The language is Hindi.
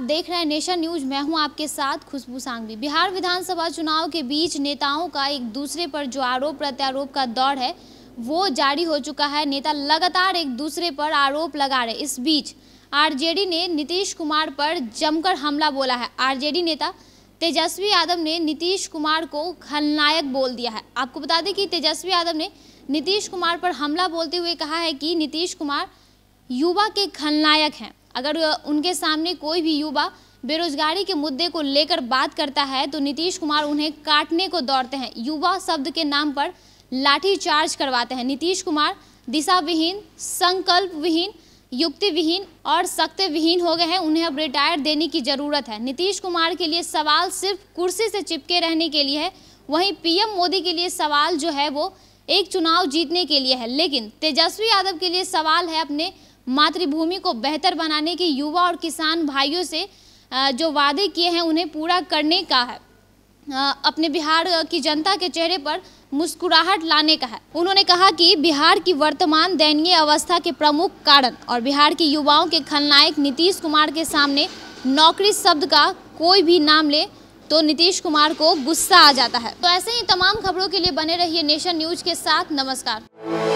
आप देख रहे हैं नेशन न्यूज मैं हूं आपके साथ खुशबू सांगवी बिहार विधानसभा चुनाव के बीच नेताओं का एक दूसरे पर जो आरोप प्रत्यारोप का दौर है वो जारी हो चुका है नेता लगातार एक दूसरे पर आरोप लगा रहे इस बीच आरजेडी ने नीतीश कुमार पर जमकर हमला बोला है आरजेडी नेता तेजस्वी यादव ने नीतीश कुमार को खलनायक बोल दिया है आपको बता दें कि तेजस्वी यादव ने नीतीश कुमार पर हमला बोलते हुए कहा है कि नीतीश कुमार युवा के खलनायक हैं अगर उनके सामने कोई भी युवा बेरोजगारी के मुद्दे को लेकर बात करता है तो नीतीश कुमार उन्हें काटने को दौड़ते हैं युवा शब्द के नाम पर लाठी चार्ज करवाते हैं नीतीश कुमार दिशा विहीन संकल्प विहीन युक्ति विहीन और सख्त विहीन हो गए हैं उन्हें अब रिटायर देने की ज़रूरत है नीतीश कुमार के लिए सवाल सिर्फ कुर्सी से चिपके रहने के लिए है वहीं पीएम मोदी के लिए सवाल जो है वो एक चुनाव जीतने के लिए है लेकिन तेजस्वी यादव के लिए सवाल है अपने मातृभूमि को बेहतर बनाने के युवा और किसान भाइयों से जो वादे किए हैं उन्हें पूरा करने का है अपने बिहार की जनता के चेहरे पर मुस्कुराहट लाने का है उन्होंने कहा कि बिहार की वर्तमान दयनीय अवस्था के प्रमुख कारण और बिहार के युवाओं के खलनायक नीतीश कुमार के सामने नौकरी शब्द का कोई भी नाम ले तो नीतीश कुमार को गुस्सा आ जाता है तो ऐसे ही तमाम खबरों के लिए बने रहिए नेशन न्यूज के साथ नमस्कार